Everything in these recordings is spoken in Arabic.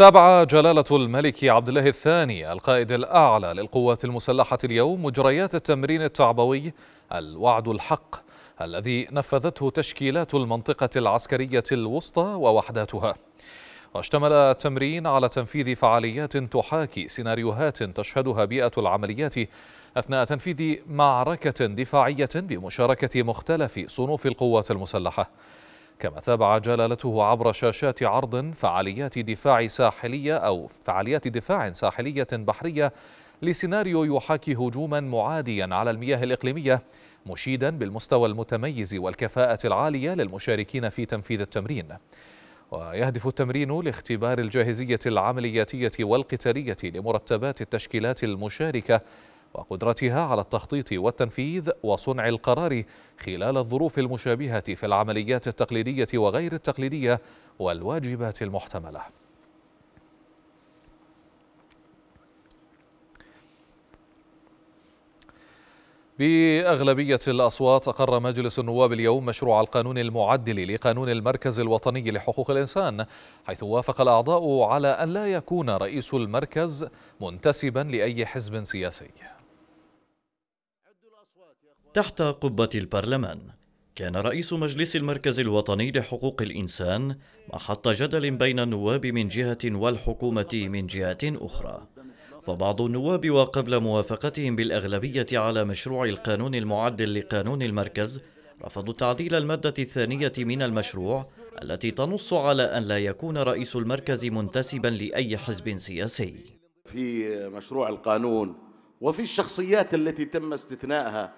تابع جلالة الملك عبد الله الثاني القائد الأعلى للقوات المسلحة اليوم مجريات التمرين التعبوي الوعد الحق الذي نفذته تشكيلات المنطقة العسكرية الوسطى ووحداتها واشتمل التمرين على تنفيذ فعاليات تحاكي سيناريوهات تشهدها بيئة العمليات أثناء تنفيذ معركة دفاعية بمشاركة مختلف صنوف القوات المسلحة كما تابع جلالته عبر شاشات عرض فعاليات دفاع ساحلية أو فعاليات دفاع ساحلية بحرية لسيناريو يحاكي هجوما معاديا على المياه الإقليمية مشيدا بالمستوى المتميز والكفاءة العالية للمشاركين في تنفيذ التمرين ويهدف التمرين لاختبار الجاهزية العملياتية والقتالية لمرتبات التشكيلات المشاركة وقدرتها على التخطيط والتنفيذ وصنع القرار خلال الظروف المشابهة في العمليات التقليدية وغير التقليدية والواجبات المحتملة بأغلبية الأصوات أقر مجلس النواب اليوم مشروع القانون المعدل لقانون المركز الوطني لحقوق الإنسان حيث وافق الأعضاء على أن لا يكون رئيس المركز منتسبا لأي حزب سياسي تحت قبة البرلمان كان رئيس مجلس المركز الوطني لحقوق الإنسان محط جدل بين النواب من جهة والحكومة من جهة أخرى فبعض النواب وقبل موافقتهم بالأغلبية على مشروع القانون المعدل لقانون المركز رفضوا تعديل المادة الثانية من المشروع التي تنص على أن لا يكون رئيس المركز منتسبا لأي حزب سياسي في مشروع القانون وفي الشخصيات التي تم استثنائها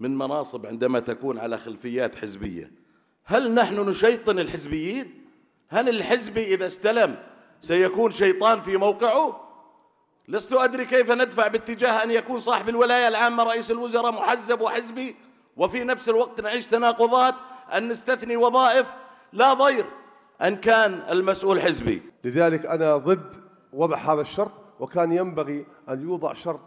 من مناصب عندما تكون على خلفيات حزبية هل نحن نشيطن الحزبيين؟ هل الحزبي إذا استلم سيكون شيطان في موقعه؟ لست أدري كيف ندفع باتجاه أن يكون صاحب الولاية العامة رئيس الوزراء محزب وحزبي وفي نفس الوقت نعيش تناقضات أن نستثني وظائف لا ضير أن كان المسؤول حزبي لذلك أنا ضد وضع هذا الشرط وكان ينبغي أن يوضع شرط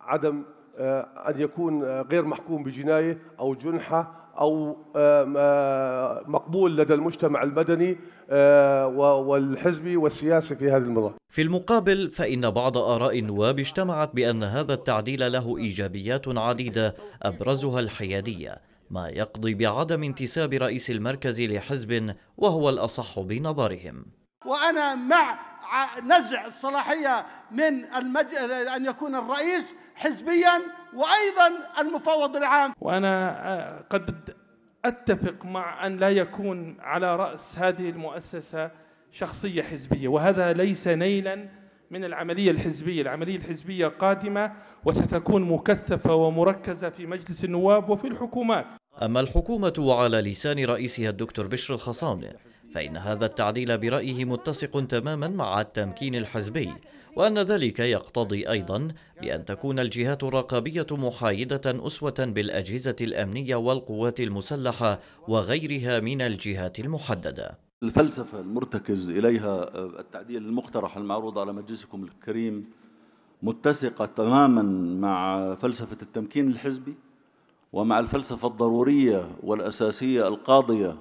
عدم أن آه، يكون آه، غير محكوم بجناية أو جنحة أو آه، مقبول لدى المجتمع المدني والحزبي والسياسي في هذه المرة في المقابل فإن بعض آراء النواب اجتمعت بأن هذا التعديل له إيجابيات عديدة أبرزها الحيادية ما يقضي بعدم انتساب رئيس المركز لحزب وهو الأصح بنظرهم وأنا مع نزع الصلاحية من المج... أن يكون الرئيس حزبيا وأيضا المفوض العام وأنا آه، قد أتفق مع أن لا يكون على رأس هذه المؤسسة شخصية حزبية وهذا ليس نيلا من العملية الحزبية العملية الحزبية قادمة وستكون مكثفة ومركزة في مجلس النواب وفي الحكومات أما الحكومة وعلى لسان رئيسها الدكتور بشر الخصامنة فإن هذا التعديل برأيه متسق تماما مع التمكين الحزبي وأن ذلك يقتضي أيضا بأن تكون الجهات الرقابية محايدة أسوة بالأجهزة الأمنية والقوات المسلحة وغيرها من الجهات المحددة الفلسفة المرتكز إليها آه، التعديل المقترح المعروض على مجلسكم الكريم متسقة تماما مع فلسفة التمكين الحزبي ومع الفلسفة الضرورية والأساسية القاضية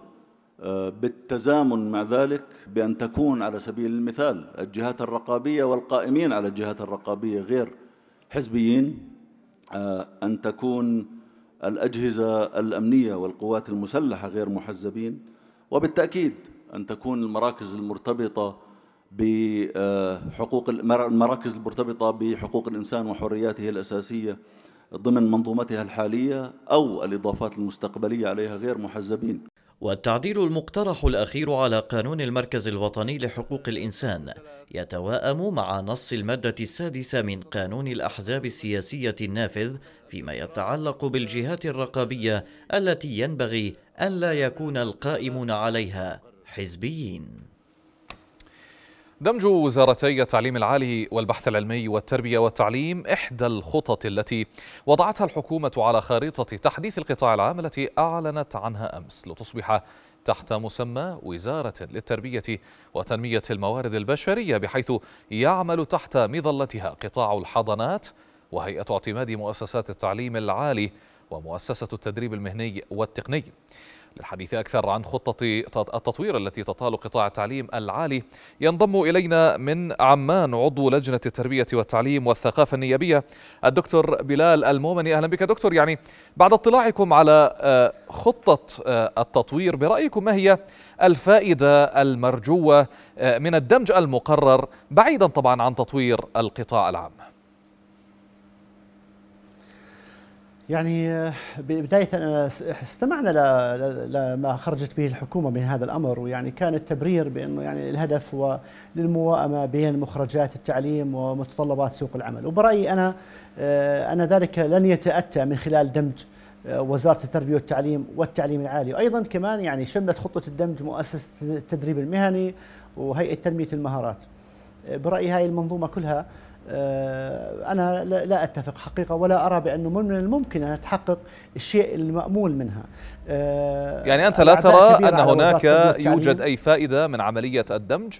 بالتزامن مع ذلك بأن تكون على سبيل المثال الجهات الرقابية والقائمين على الجهات الرقابية غير حزبيين آه، أن تكون الأجهزة الأمنية والقوات المسلحة غير محزبين وبالتأكيد أن تكون المراكز المرتبطة بحقوق آه، المراكز المرتبطة بحقوق الإنسان وحرياته الأساسية ضمن منظومتها الحالية أو الإضافات المستقبلية عليها غير محزبين والتعديل المقترح الأخير على قانون المركز الوطني لحقوق الإنسان يتواءم مع نص المادة السادسة من قانون الأحزاب السياسية النافذ فيما يتعلق بالجهات الرقابية التي ينبغي أن لا يكون القائمون عليها حزبيين دمج وزارتي التعليم العالي والبحث العلمي والتربية والتعليم إحدى الخطط التي وضعتها الحكومة على خريطة تحديث القطاع العام التي أعلنت عنها أمس لتصبح تحت مسمى وزارة للتربية وتنمية الموارد البشرية بحيث يعمل تحت مظلتها قطاع الحضانات وهيئة اعتماد مؤسسات التعليم العالي ومؤسسة التدريب المهني والتقني للحديث أكثر عن خطة التطوير التي تطال قطاع التعليم العالي ينضم إلينا من عمان عضو لجنة التربية والتعليم والثقافة النيابية الدكتور بلال المومني أهلا بك دكتور يعني بعد اطلاعكم على آه، خطة آه، التطوير برأيكم ما هي الفائدة المرجوة آه، من الدمج المقرر بعيدا طبعا عن تطوير القطاع العام يعني آه، بداية آه، استمعنا لما خرجت به الحكومة من هذا الأمر ويعني كان التبرير بأنه يعني الهدف هو للموائمة بين مخرجات التعليم ومتطلبات سوق العمل وبرأيي أنا آه، أن ذلك لن يتأتى من خلال دمج وزارة التربية والتعليم والتعليم العالي وأيضا كمان يعني شملت خطة الدمج مؤسسة التدريب المهني وهيئة تنمية المهارات برأيي هاي المنظومة كلها آه، أنا لا أتفق حقيقة ولا أرى بأنه من الممكن أن تحقق الشيء المأمول منها آه، يعني أنت لا ترى أن هناك يوجد أي فائدة من عملية الدمج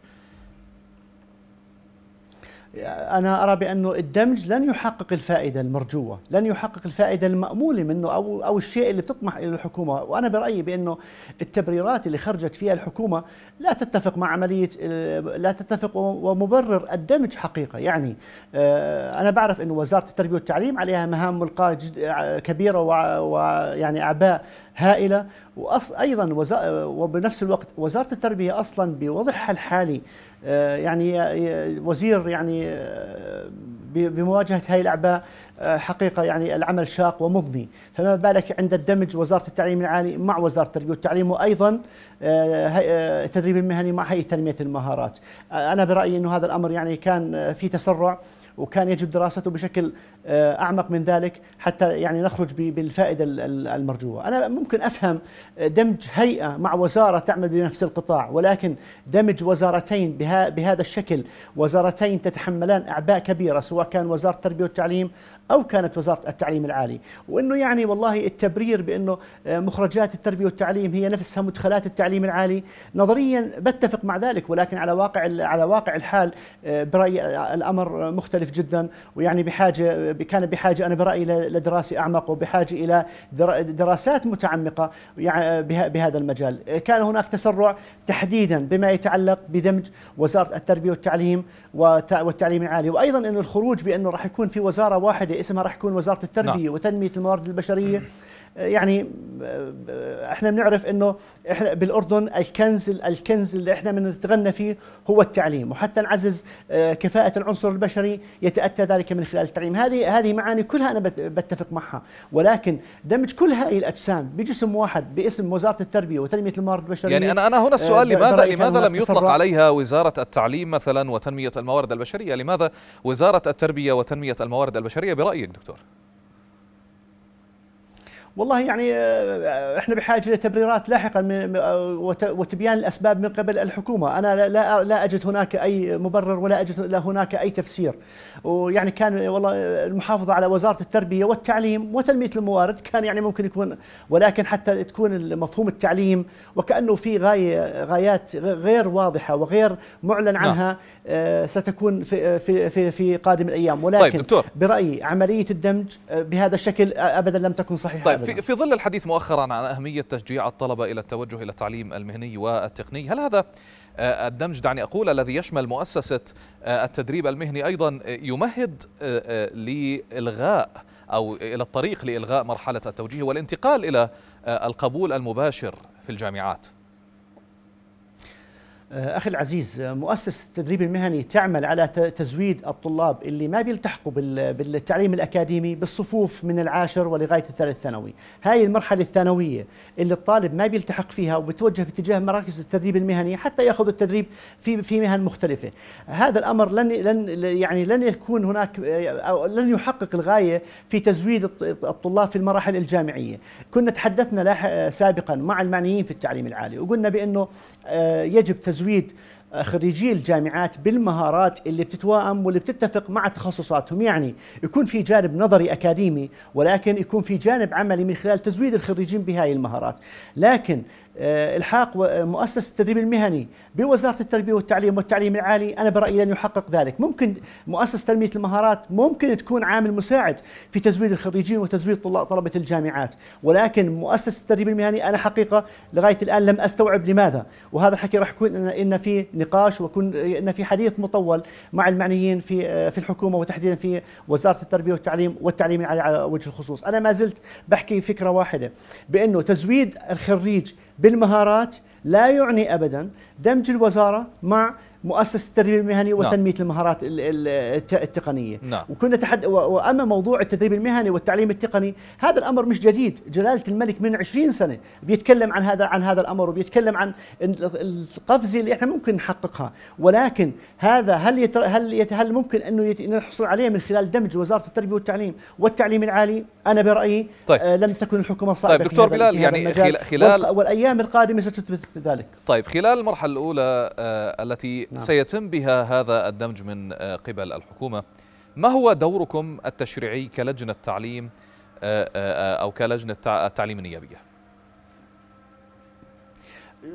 أنا أرى بأنه الدمج لن يحقق الفائدة المرجوة لن يحقق الفائدة المأمولة منه أو, أو الشيء اللي بتطمح الى الحكومة وأنا برأيي بأنه التبريرات اللي خرجت فيها الحكومة لا تتفق مع عملية آه، لا تتفق ومبرر الدمج حقيقة يعني آه، أنا بعرف أنه وزارة التربية والتعليم عليها مهام ملقاة آه، كبيرة ويعني أعباء هائلة وأيضا وبنفس الوقت وزارة التربية أصلا بوضعها الحالي آه، يعني آه، وزير يعني آه، بمواجهه هذه الاعباء حقيقه يعني العمل شاق ومضني، فما بالك عند الدمج وزاره التعليم العالي مع وزاره التربيه والتعليم وايضا التدريب المهني مع هيئه تنميه المهارات. انا برايي انه هذا الامر يعني كان في تسرع وكان يجب دراسته بشكل آه، اعمق من ذلك حتى يعني نخرج بالفائده المرجوه، انا ممكن افهم دمج هيئه مع وزاره تعمل بنفس القطاع ولكن دمج وزارتين بهذا الشكل، وزارتين تتحملان اعباء كبيره سواء كان وزاره التربيه والتعليم أو كانت وزارة التعليم العالي وأنه يعني والله التبرير بأنه آه، مخرجات التربية والتعليم هي نفسها مدخلات التعليم العالي نظريا بتفق مع ذلك ولكن على واقع على واقع الحال آه، برأيي الأمر مختلف جدا ويعني بحاجة كان بحاجة أنا برأيي لدراسة أعمق وبحاجة إلى دراسات متعمقة يعني بهذا المجال آه، كان هناك تسرع تحديدا بما يتعلق بدمج وزارة التربية والتعليم والتعليم العالي وايضا انه الخروج بانه راح يكون في وزاره واحده اسمها راح يكون وزاره التربيه نعم. وتنميه الموارد البشريه يعني احنا بنعرف انه احنا بالاردن الكنز الكنز اللي احنا بنتغنى فيه هو التعليم وحتى نعزز آه، كفاءه العنصر البشري يتاتى ذلك من خلال التعليم هذه هذه معاني كلها انا بتفق معها ولكن دمج كل هذه الاجسام بجسم واحد باسم وزاره التربيه وتنميه الموارد البشريه يعني انا انا هنا السؤال آه، لماذا لماذا لم يطلق عليها وزاره التعليم مثلا وتنميه الموارد البشريه لماذا وزاره التربيه وتنميه الموارد البشريه برايك دكتور والله يعني آه، آه، احنا بحاجه لتبريرات لاحقا آه، وتبيان الاسباب من قبل الحكومه، انا لا لا اجد هناك اي مبرر ولا اجد لا هناك اي تفسير. ويعني كان والله المحافظه على وزاره التربيه والتعليم وتنميه الموارد كان يعني ممكن يكون ولكن حتى تكون مفهوم التعليم وكانه في غايه غايات غير واضحه وغير معلن نعم. عنها ستكون في في في, في قادم الايام طيب، ولكن طيب دكتور. برايي عمليه الدمج بهذا الشكل ابدا لم تكن صحيحه طيب في, في ظل الحديث مؤخرا عن أهمية تشجيع الطلبة إلى التوجه إلى التعليم المهني والتقني هل هذا آه، الدمج دعني أقول الذي يشمل مؤسسة آه، التدريب المهني أيضا يمهد آه، لإلغاء أو إلى الطريق لإلغاء مرحلة التوجيه والانتقال إلى القبول المباشر في الجامعات آه، اخي العزيز آه، مؤسسه التدريب المهني تعمل على تزويد الطلاب اللي ما بيلتحقوا بالتعليم الاكاديمي بالصفوف من العاشر ولغايه الثالث ثانوي، هاي المرحله الثانويه اللي الطالب ما بيلتحق فيها وبتوجه باتجاه مراكز التدريب المهني حتى ياخذ التدريب في في مهن مختلفه، هذا الامر لن لن يعني لن يكون هناك آه، او لن يحقق الغايه في تزويد الطلاب في المراحل الجامعيه، كنا تحدثنا سابقا مع المعنيين في التعليم العالي وقلنا بانه يجب تزويد تزويد خريجي الجامعات بالمهارات اللي بتتوائم واللي بتتفق مع تخصصاتهم يعني يكون في جانب نظري أكاديمي ولكن يكون في جانب عملي من خلال تزويد الخريجين بهاي المهارات لكن آه، الحاق آه، مؤسسه التدريب المهني بوزاره التربيه والتعليم والتعليم العالي انا برايي لن يحقق ذلك، ممكن مؤسسه تنميه المهارات ممكن تكون عامل مساعد في تزويد الخريجين وتزويد طلاب طلبه الجامعات، ولكن مؤسسه التدريب المهني انا حقيقه لغايه الان لم استوعب لماذا، وهذا الحكي راح يكون ان في نقاش وكون ان في حديث مطول مع المعنيين في آه، في الحكومه وتحديدا في وزاره التربيه والتعليم والتعليم العالي على وجه الخصوص، انا ما زلت بحكي فكره واحده بانه تزويد الخريج بالمهارات لا يعني ابدا دمج الوزاره مع مؤسسه التدريب المهني نعم. وتنميه نعم. المهارات التقنيه نعم. وكنا تحد واما موضوع التدريب المهني والتعليم التقني هذا الامر مش جديد جلاله الملك من 20 سنه بيتكلم عن هذا عن هذا الامر وبيتكلم عن القفزه اللي احنا ممكن نحققها ولكن هذا هل يتر هل يت هل ممكن انه نحصل عليه من خلال دمج وزاره التربيه والتعليم والتعليم العالي انا برايي طيب. آه لم تكن الحكومه صعبه طيب دكتور بلال يعني خلال والايام القادمه ستثبت ذلك طيب خلال المرحله الاولى آه التي نعم. سيتم بها هذا الدمج من آه، قبل الحكومة ما هو دوركم التشريعي كلجنة تعليم آه، آه، أو كلجنة التعليم النيابية؟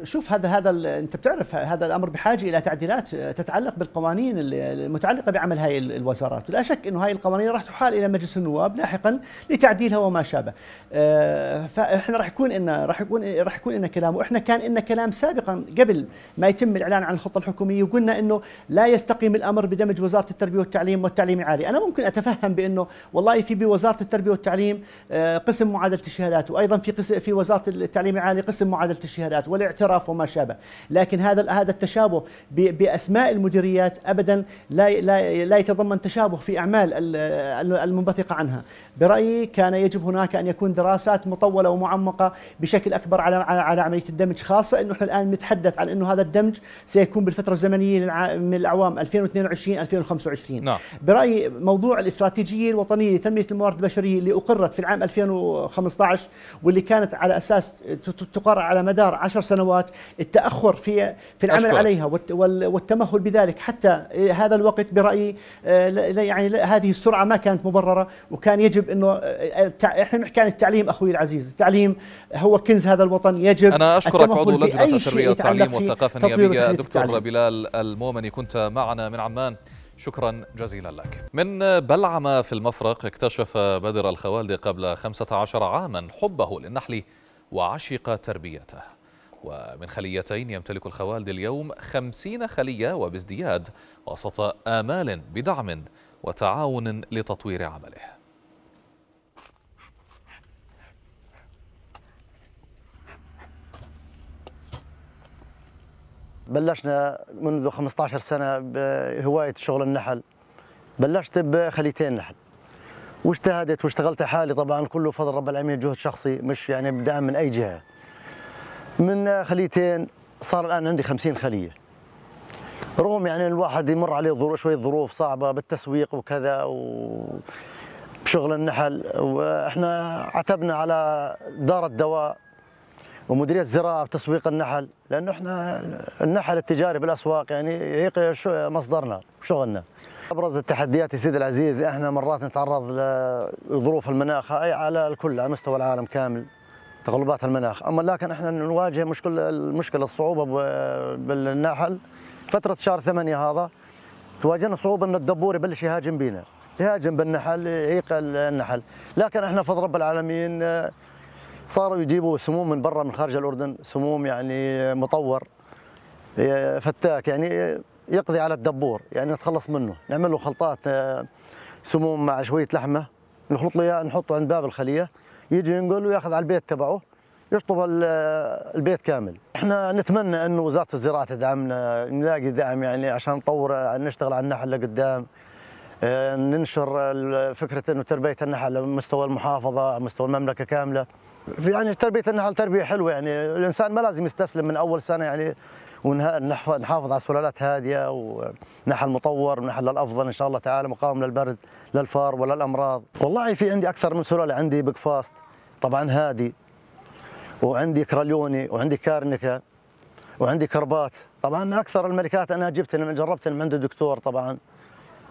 شوف هذا هذا انت بتعرف هذا الامر بحاجه الى تعديلات آه، تتعلق بالقوانين المتعلقه بعمل هاي الوزارات، ولا شك انه هاي القوانين راح تحال الى مجلس النواب لاحقا لتعديلها وما شابه. آه، فاحنا راح يكون لنا راح يكون راح يكون لنا كلام واحنا كان لنا كلام سابقا قبل ما يتم الاعلان عن الخطه الحكوميه وقلنا انه لا يستقيم الامر بدمج وزاره التربيه والتعليم والتعليم العالي، انا ممكن اتفهم بانه والله في بوزاره التربيه والتعليم آه، قسم معادله الشهادات وايضا في في وزاره التعليم العالي قسم معادله الشهادات الاعتراف وما شابه لكن هذا هذا التشابه باسماء المديريات ابدا لا لا لا يتضمن تشابه في اعمال المنبثقه عنها برايي كان يجب هناك ان يكون دراسات مطوله ومعمقه بشكل اكبر على على عمليه الدمج خاصه انه احنا الان نتحدث عن انه هذا الدمج سيكون بالفتره الزمنيه من الاعوام 2022 2025 نعم. برايي موضوع الاستراتيجيه الوطنيه لتنميه الموارد البشريه اللي اقرت في العام 2015 واللي كانت على اساس تقرر على مدار 10 سنوات سنوات التأخر في في العمل أشكرك. عليها والتمهل بذلك حتى هذا الوقت برأيي آه، يعني هذه السرعة ما كانت مبررة وكان يجب أنه آه، احنا نحكي عن التعليم أخوي العزيز التعليم هو كنز هذا الوطن يجب أنا أشكرك عضو لجنة التربية والتعليم والثقافة النيابية دكتور التعليم. بلال المؤمني كنت معنا من عمان شكرا جزيلا لك من بلعمة في المفرق اكتشف بدر الخوالدي قبل 15 عاما حبه للنحل وعشق تربيته ومن خليتين يمتلك الخوالد اليوم خمسين خلية وبازدياد وسط آمال بدعم وتعاون لتطوير عمله بلشنا منذ 15 سنة بهواية شغل النحل بلشت بخليتين نحل واجتهدت واشتغلت حالي طبعا كله بفضل رب العالمين جهد شخصي مش يعني بدعم من أي جهة من خليتين صار الان عندي 50 خليه رغم يعني الواحد يمر عليه ظروف شويه ظروف صعبه بالتسويق وكذا و بشغل النحل واحنا عتبنا على دار الدواء ومديريه الزراعه بتسويق النحل لانه احنا النحل التجاري بالاسواق يعني يعيق مصدرنا وشغلنا ابرز التحديات يا سيدي العزيز احنا مرات نتعرض لظروف المناخ هاي على الكل على مستوى العالم كامل تقلبات المناخ اما لكن احنا نواجه مشكله المشكله الصعوبه بالنحل فتره شهر ثمانية هذا تواجهنا صعوبه ان الدبور يبلش يهاجم بينا يهاجم بالنحل يعيق النحل لكن احنا فضل رب العالمين صاروا يجيبوا سموم من برا من خارج الاردن سموم يعني مطور فتاك يعني يقضي على الدبور يعني نتخلص منه نعمل له خلطات سموم مع شويه لحمه نخلط له نحطه عند باب الخليه يجي ينقل وياخذ على البيت تبعه يشطب البيت كامل احنا نتمنى انه وزاره الزراعه تدعمنا نلاقي دعم يعني عشان نطور نشتغل على النحل لقدام آه، ننشر فكره انه تربيه النحل على مستوى المحافظه على مستوى المملكه كامله في يعني تربية النحل تربية حلوة يعني الإنسان ما لازم يستسلم من أول سنة يعني ونحافظ على سلالات هادية ونحل مطور ونحل الأفضل إن شاء الله تعالى مقاوم للبرد للفار وللأمراض والله في عندي أكثر من سلالة عندي بقفاست طبعا هادي وعندي كراليوني وعندي كارنكا وعندي كربات طبعا أكثر الملكات أنا جبتهم جربتهم عند الدكتور طبعا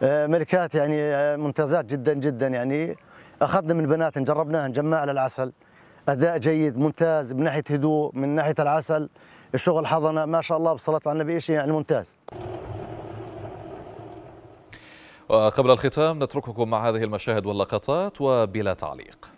آه، ملكات يعني آه، ممتازات جدا جدا يعني أخذنا من بناتنا جربناها نجمع على العسل اداء جيد ممتاز من ناحيه هدوء من ناحيه العسل الشغل حضنه ما شاء الله بالصلاه على النبي شيء يعني ممتاز وقبل الختام نترككم مع هذه المشاهد واللقطات وبلا تعليق